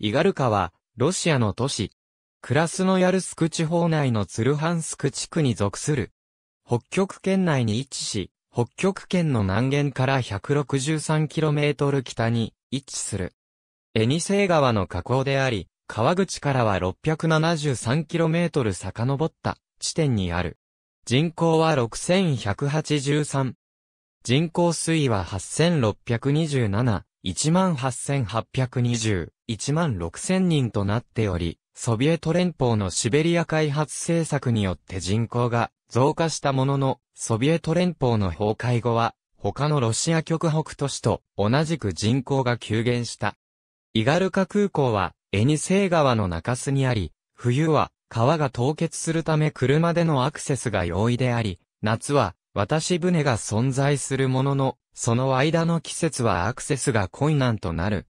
イガルカは、ロシアの都市、クラスノヤルスク地方内のツルハンスク地区に属する。北極圏内に位置し、北極圏の南限から 163km 北に位置する。エニセイ川の河口であり、川口からは 673km 遡った地点にある。人口は6183。人口推移は8627、18820。1万6000人となっており、ソビエト連邦のシベリア開発政策によって人口が増加したものの、ソビエト連邦の崩壊後は、他のロシア極北都市と同じく人口が急減した。イガルカ空港は、エニセイ川の中州にあり、冬は川が凍結するため車でのアクセスが容易であり、夏は渡し船が存在するものの、その間の季節はアクセスが困難となる。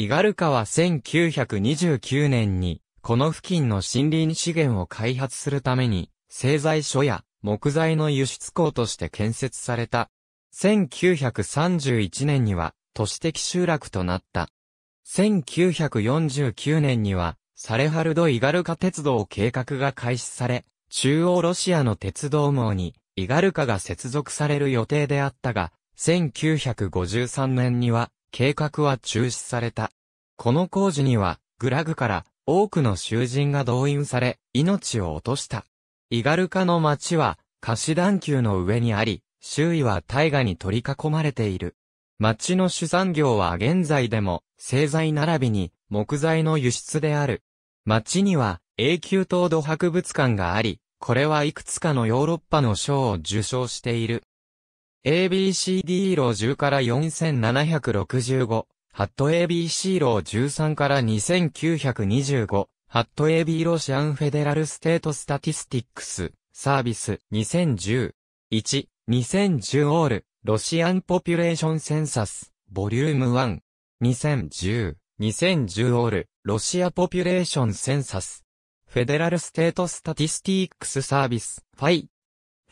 イガルカは1929年に、この付近の森林資源を開発するために、製材所や木材の輸出港として建設された。1931年には、都市的集落となった。1949年には、サレハルド・イガルカ鉄道計画が開始され、中央ロシアの鉄道網に、イガルカが接続される予定であったが、1953年には、計画は中止された。この工事には、グラグから多くの囚人が動員され、命を落とした。イガルカの町は、貸し団丘の上にあり、周囲は大河に取り囲まれている。町の主産業は現在でも、製材並びに木材の輸出である。町には永久凍土博物館があり、これはいくつかのヨーロッパの賞を受賞している。ABCD ー10から4765、ハット ABC ー13から2925、ハット AB ロシアンフェデラルステートスタティスティックス、サービス、2010。1、2010オール、ロシアンポピュレーションセンサス、ボリューム1。2010、2010オール、ロシアポピュレーションセンサス。フェデラルステートスタティスティックスサービス、ファイ。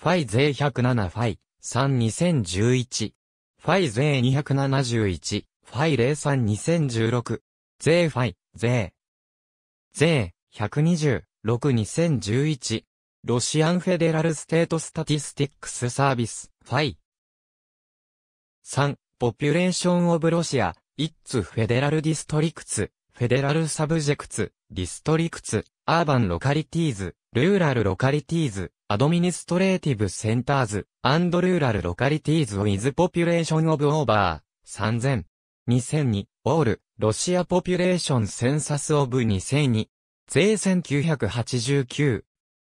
ファイ税107ファイ。3 2 0 1 1ファイ税271。ファイ03-2016。税ファイ、税。税、126、2011。ロシアンフェデラルステートスタティスティックスサービス、ファイ。3、ポピュレーションオブロシア、イッツフェデラルディストリクツ、フェデラルサブジェクツ、ディストリクツ、アーバンロカリティーズ、ルーラルロカリティーズ、アドミニストレーティブセンターズ、アンドルーラルロカリティーズウィズポピュレーションオブオーバー、3000。二、オール、ロシアポピュレーションセンサスオブ2002。税1989。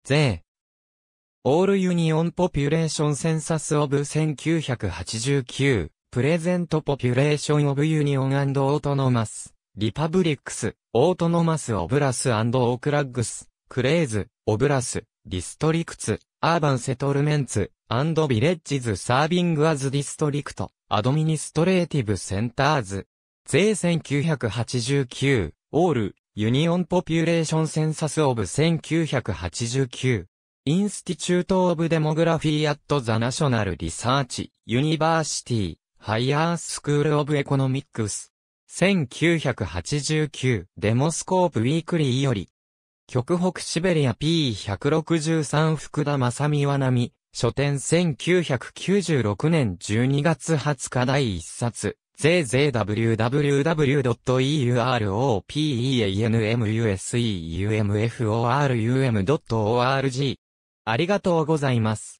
税。オールユニオンポピュレーションセンサスオブ1989。プレゼントポピュレーションオブユニオンオートノマス。リパブリックス、オートノマスオブラスオークラッグス、クレーズ、オブラス、ディストリクツ、アーバンセトルメンツ、アンドビレッジズサービングアズディストリクト、アドミニストレーティブセンターズ。税1989、オール、ユニオンポピュレーションセンサスオブ1989。インスティチュートオブデモグラフィーアットザナショナルリサーチ、ユニバーシティ、ハイヤースクールオブエコノミックス。1989デモスコープウィークリーより極北シベリア P163 福田正美和波、書店1996年12月20日第1冊、zzwww.europenumuse.umf.org o r u m。ありがとうございます。